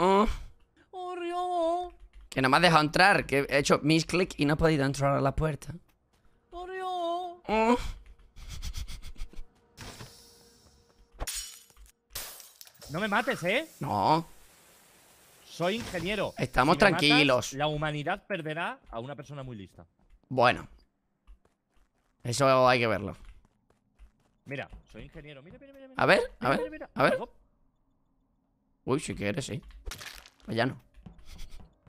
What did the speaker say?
Oh, que no me has dejado entrar, que he hecho mis clic y no he podido entrar a la puerta. Oh, oh. no. me mates, ¿eh? No. Soy ingeniero. Estamos tranquilos. la humanidad perderá a una persona muy lista. Bueno. Eso hay que verlo. Mira, soy ingeniero. A ver, a ver, a ver. Uy, si quieres, sí Pues ya no